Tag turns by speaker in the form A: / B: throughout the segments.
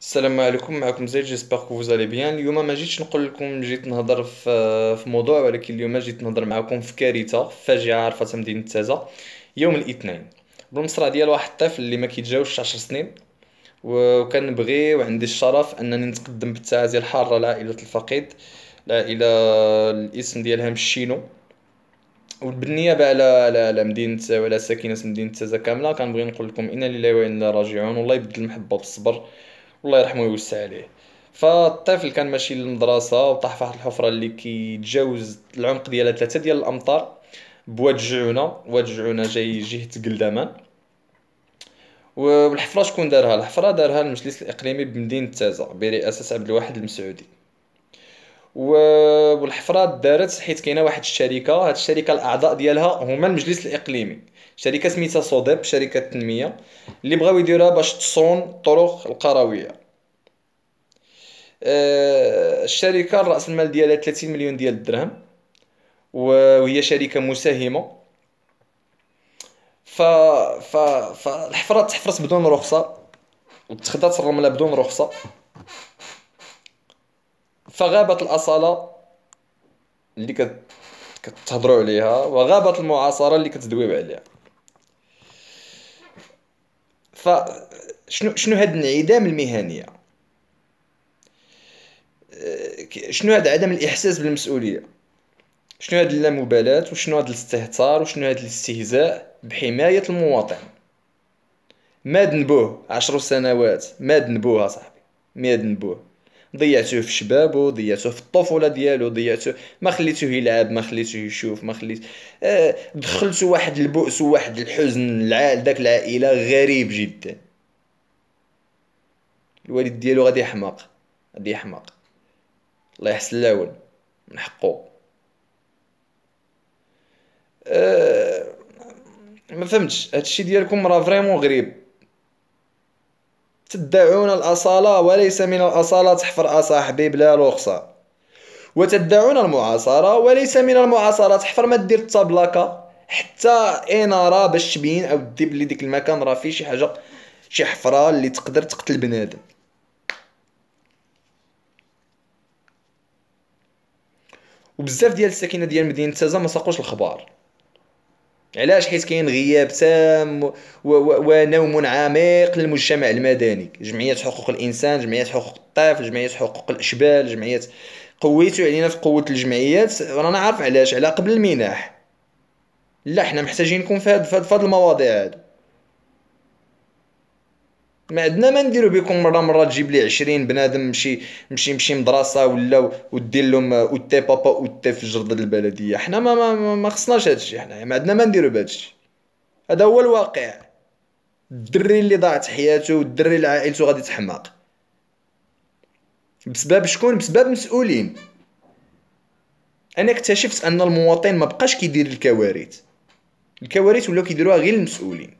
A: السلام عليكم معكم زيد جيسبر كو فوزالي بيان اليوم ما جيتش نقول لكم جيت نهضر في في موضوع ولكن اليوم جيت نهضر معكم في كارثه فاجعه عرفتها مدينه تازه يوم الاثنين بالمصرع ديال واحد الطفل اللي ما كيتجاوزش 10 سنين وكنبغي وعندي الشرف انني نتقدم بالتعازي الحاره لعائله الفقيد لعائله الاسم ديالها مشينو وبالنيابه على على مدينه وعلى ساكنه مدينه تازه كامله كنبغي نقول لكم انا لله وانا راجعون والله يبدل المحبه بالصبر الله يرحمه ويوسع عليه فالطفل كان ماشي للمدرسه وطاح في واحد الحفره اللي كيتجاوز العمق ديالها ثلاثه ديال الامتار بواد جعونه واد جعونه جاي جهه قلدمان والحفره شكون دارها الحفره دارها المجلس الاقليمي بمدينه تازه برئاسه عبد الواحد المسعودي والحفرات دارت حيت كاينه واحد الشركه هاد الشركه الاعضاء ديالها هما المجلس الاقليمي شركه سميتها صوديب شركه التنميه اللي بغاو يديروها باش تصون الطرق القرويه آه، الشركه راس المال ديالها 30 مليون ديال الدرهم وهي شركه مساهمه ف ف فالحفرات تحفرت بدون رخصه وتخدات الرمله بدون رخصه فغابت الاصاله اللي كت... كتهضروا عليها وغابت المعاصره اللي كتدويو عليها ف شنو شنو هاد الانعدام المهنيه آه، شنو هاد عدم الاحساس بالمسؤوليه شنو هاد اللامبالاه وشنو هاد الاستهتار وشنو هاد الاستهزاء بحمايه المواطن ما ذنبوه عشر سنوات ما ذنبوها صاحبي ما ذنبوه ضيعته في شبابه ضيعته في الطفوله ديالو ضيعته ما خليتوه يلعب ما خليتوه يشوف ما خليت آه دخلتو واحد البؤس وواحد الحزن العائل داك العائله غريب جدا الوالد ديالو غادي يحماق غادي يحماق الله يحسن العون من حقه أه ما فهمتش هادشي ديالكم راه فريمون غريب تدعون الأصالة وليس من الأصالة تحفر أصاحبي بلا رخصة وتدعون المعاصرة وليس من المعاصرة تحفر ما دير التبلاكة حتى انا راه باش تبين او دير بلي ديك المكان راه فيه شي حاجه شي حفره اللي تقدر تقتل بنادم وبزاف ديال الساكنه ديال مدينه تازه ما ساقوش الخبار علاش حيت كاين غياب تام ونوم عميق للمجتمع المدني جمعيه حقوق الانسان جمعيه حقوق الطفل جمعيه حقوق الاشبال جمعيه قويتو علينا في قوه الجمعيات رانا عارف علاش على قبل المنح لا حنا محتاجينكم في هاد المواضيع هادو ما عندنا ما نديرو بكم مره مره تجيب لي 20 بنادم مشي مشي مشي مدرسه ولا ودير لهم اوتي بابا اوتي في جرد البلديه حنا ما ما, ما خصناش هادشي حنا ما عندنا ما نديرو بهادشي هذا هو الواقع الدري اللي ضاعت حياته والدري اللي عائلته غادي تحماق بسبب شكون بسبب مسؤولين انا اكتشفت ان المواطن ما بقاش كيدير الكوارث الكوارث ولاو كيديروها غير المسؤولين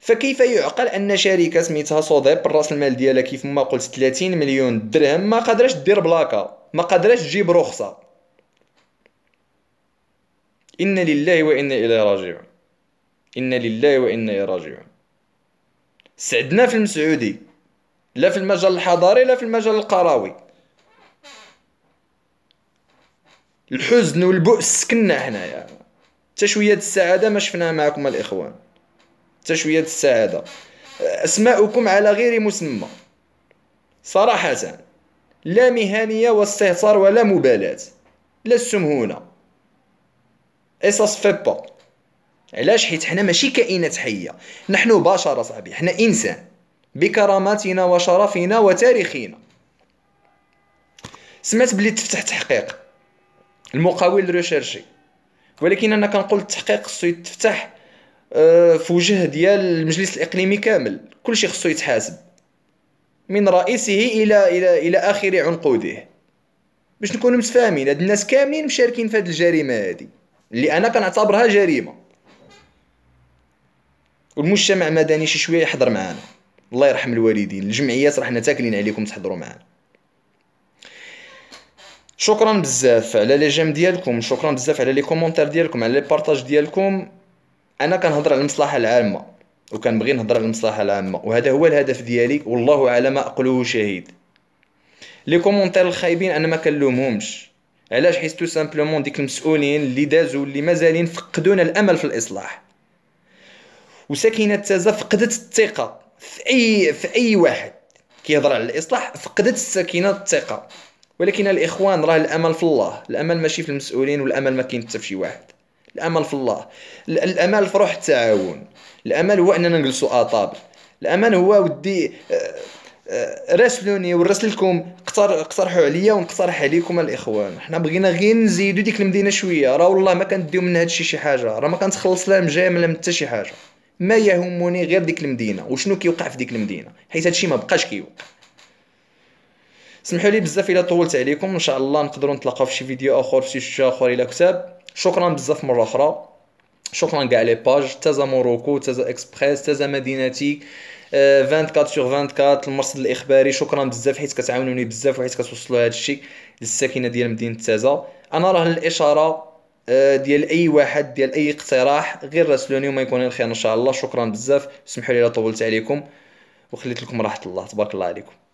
A: فكيف يعقل ان شركه سميتها سوديب راس المال ديالها كيف ما قلت 30 مليون درهم ما قدرش دير بلاكه ما قدرش تجيب رخصه ان لله وانا اليه راجعون ان لله وانا اليه راجعون سعدنا في المسعودي لا في المجال الحضاري لا في المجال القروي الحزن والبؤس سكننا حنايا يعني. حتى شويه السعاده ما شفناها معكم الاخوان حتى شويه السعاده اسماءكم على غير مسمى صراحه لا مهنيه واستهتار ولا مبالاه لا السمهونه اي في با علاش حيت حنا ماشي كائنات حيه نحن بشر صاحبي حنا انسان بكراماتنا وشرفنا وتاريخنا سمعت بلي تفتح تحقيق المقاول ريشيرشي ولكن انا كنقول التحقيق خصو يتفتح آه، في وجه ديال المجلس الاقليمي كامل كلشي خصو يتحاسب من رئيسه الى الى الى اخر عنقوده باش نكونوا متفاهمين هاد الناس كاملين مشاركين في هاد الجريمه هادي اللي انا كنعتبرها جريمه والمجتمع المدني شي شويه يحضر معانا الله يرحم الوالدين الجمعيات راه حنا تاكلين عليكم تحضروا معانا شكرا بزاف على لي جيم ديالكم شكرا بزاف على لي كومونتير ديالكم على لي بارطاج ديالكم انا كنهضر على المصلحه العامه وكنبغي نهضر على المصلحه العامه وهذا هو الهدف ديالي والله ما اقله شهيد لي كومونتير الخايبين انا ما كنلومهمش علاش حيت تو سامبلومون ديك المسؤولين اللي دازوا اللي مازالين فقدونا الامل في الاصلاح وسكينه تازه فقدت الثقه في اي في اي واحد كيهضر على الاصلاح فقدت السكينه الثقه ولكن الاخوان راه الامل في الله الامل ماشي في المسؤولين والامل ما كاين حتى في شي واحد الامل في الله الامل في روح التعاون الامل هو اننا نجلسوا اطاب الامل هو ودي آه، آه، راسلوني ورسل لكم اقترحوا عليا ونقترح عليكم الاخوان حنا بغينا غير نزيدو ديك المدينه شويه راه والله ما كنديو من الشيء شي حاجه راه ما كنتخلص لا مجامله من حتى شي حاجه ما يهمني غير ديك المدينه وشنو كيوقع في ديك المدينه حيت هادشي ما بقاش كيوقع سمحوا لي بزاف الا طولت عليكم ان شاء الله نقدروا نتلاقاو في شي فيديو اخر في شي اخر الى كتاب شكرا بزاف مره اخرى شكرا كاع لي باج تازا موروكو تازا اكسبريس تازا مدينتي 24 سور 24 المرصد الاخباري شكرا بزاف حيت كتعاونوني بزاف وحيت كتوصلوا هذا الشيء للساكنه ديال مدينه تازا انا راه الاشاره آه، ديال اي واحد ديال اي اقتراح غير راسلوني وما يكون الخير ان شاء الله شكرا بزاف سمحوا لي طولت عليكم وخليت لكم راحه الله تبارك الله عليكم